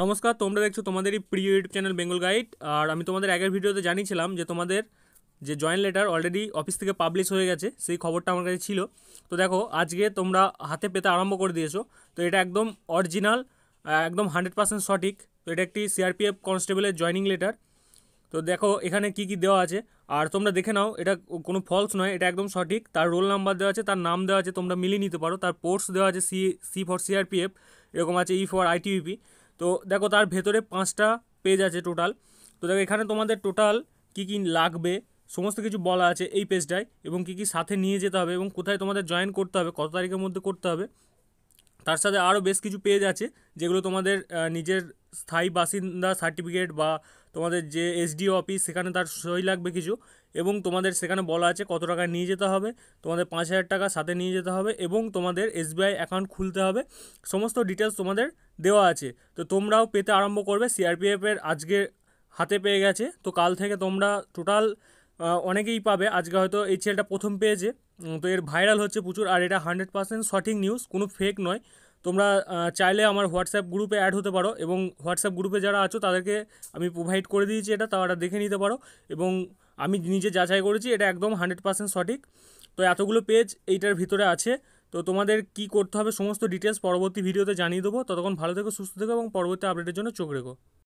নমস্কার তোমরা দেখছো তোমাদেরই প্রিয় ইউটিউব চ্যানেল বেঙ্গল গাইড আর আমি তোমাদের আগের ভিডিওতে জানিয়েছিলাম যে তোমাদের যে জয়েন্ট লেটার অলরেডি অফিস থেকে পাবলিশ হয়ে গেছে সেই খবরটা আমার কাছে ছিল তো দেখো আজকে তোমরা হাতে পেতে আরম্ভ করে দিয়েছো তো এটা একদম অরিজিনাল একদম হান্ড্রেড পার্সেন্ট সঠিক তো এটা একটি সিআরপিএফ কনস্টেবলের জয়নিং লেটার তো দেখো এখানে কি কি দেওয়া আছে আর তোমরা দেখে নাও এটা কোনো ফলস নয় এটা একদম সঠিক তার রোল নাম্বার দেওয়া আছে তার নাম দেওয়া আছে তোমরা মিলিয়ে নিতে পারো তার পোর্টস দেওয়া আছে সি সি ফর সিআরপিএফ এরকম আছে ই ফর আইটিইপি তো দেখো তার ভেতরে পাঁচটা পেজ আছে টোটাল তো দেখো এখানে তোমাদের টোটাল কী কী লাগবে সমস্ত কিছু বলা আছে এই পেজটায় এবং কী কী সাথে নিয়ে যেতে হবে এবং কোথায় তোমাদের জয়েন করতে হবে কত তারিখের মধ্যে করতে হবে তার সাথে আরও বেশ কিছু পেজ আছে যেগুলো তোমাদের নিজের স্থায়ী বাসিন্দা সার্টিফিকেট বা তোমাদের যে এসডিও অফিস সেখানে তার সই লাগবে কিছু এবং তোমাদের সেখানে বলা আছে কত টাকা নিয়ে যেতে হবে তোমাদের পাঁচ হাজার টাকা সাথে নিয়ে যেতে হবে এবং তোমাদের এসবিআই অ্যাকাউন্ট খুলতে হবে সমস্ত ডিটেলস তোমাদের দেওয়া আছে তো তোমরাও পেতে আরম্ভ করবে সিআরপিএফের আজকে হাতে পেয়ে গেছে তো কাল থেকে তোমরা টোটাল অনেকেই পাবে আজকে হয়তো এই ছেলেটা প্রথম পেয়েছে তো এর ভাইরাল হচ্ছে প্রচুর আর এটা হান্ড্রেড পার্সেন্ট সঠিক নিউজ কোনো ফেক নয় তোমরা চাইলে আমার হোয়াটসঅ্যাপ গ্রুপে অ্যাড হতে পারো এবং হোয়াটসঅ্যাপ গ্রুপে যারা আছো তাদেরকে আমি প্রোভাইড করে দিয়েছি এটা তারা দেখে নিতে পারো এবং আমি নিজে যাচাই করেছি এটা একদম হান্ড্রেড পার্সেন্ট সঠিক তো এতগুলো পেজ এইটার ভিতরে আছে তো তোমাদের কি করতে হবে সমস্ত ডিটেলস পরবর্তী ভিডিওতে জানিয়ে দেবো ততক্ষণ ভালো থেকো সুস্থ থেকো এবং পরবর্তী আপডেটের জন্য চোখ রেখো